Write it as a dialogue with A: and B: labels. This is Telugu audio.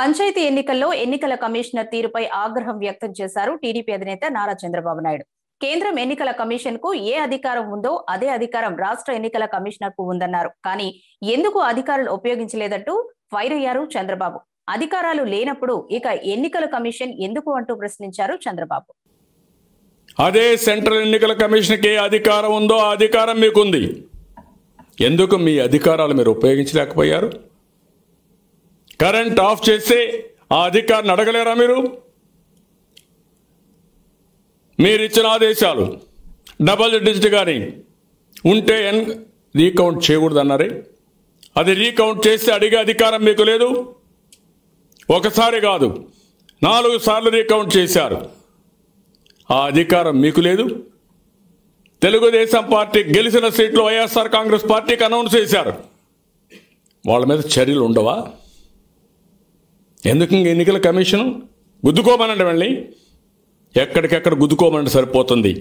A: పంచాయతీ ఎన్నికల్లో ఎన్నికల కమిషనర్ తీరుపై ఆగ్రహం వ్యక్తం చేశారు టీడీపీ అధినేత నారా చంద్రబాబు నాయుడు కేంద్రం ఎన్నికల కమిషన్ కు ఏ అధికారం ఉందో అదే అధికారం రాష్ట్ర ఎన్నికల కమిషనర్ కు ఉందన్నారు కానీ ఎందుకు అధికారులు ఉపయోగించలేదంటూ ఫైర్ అయ్యారు చంద్రబాబు అధికారాలు లేనప్పుడు ఇక ఎన్నికల కమిషన్ ఎందుకు అంటూ ప్రశ్నించారు చంద్రబాబు
B: అదే సెంట్రల్ ఎన్నికల కమిషన్కి అధికారం ఉందో ఆ అధికారం మీకుంది ఎందుకు మీ అధికారాలు మీరు ఉపయోగించలేకపోయారు కరెంట్ ఆఫ్ చేస్తే ఆ అధికారిని అడగలేరా మీరు మీరు ఇచ్చిన ఆదేశాలు డబల్ డిజిట్ కానీ ఉంటే ఎన్ రీకౌంట్ చేయకూడదు అన్నారే అది రీకౌంట్ చేస్తే అడిగే అధికారం మీకు లేదు ఒకసారి కాదు నాలుగు సార్లు రీకౌంట్ చేశారు ఆ అధికారం మీకు లేదు తెలుగుదేశం పార్టీ గెలిచిన సీట్లు వైఎస్ఆర్ కాంగ్రెస్ పార్టీకి అనౌన్స్ చేశారు వాళ్ళ మీద చర్యలు ఉండవా ఎందుకు ఇంక ఎన్నికల కమిషను గుద్దుకోమనండి మళ్ళీ ఎక్కడికెక్కడ గుద్దుకోమనండి సరిపోతుంది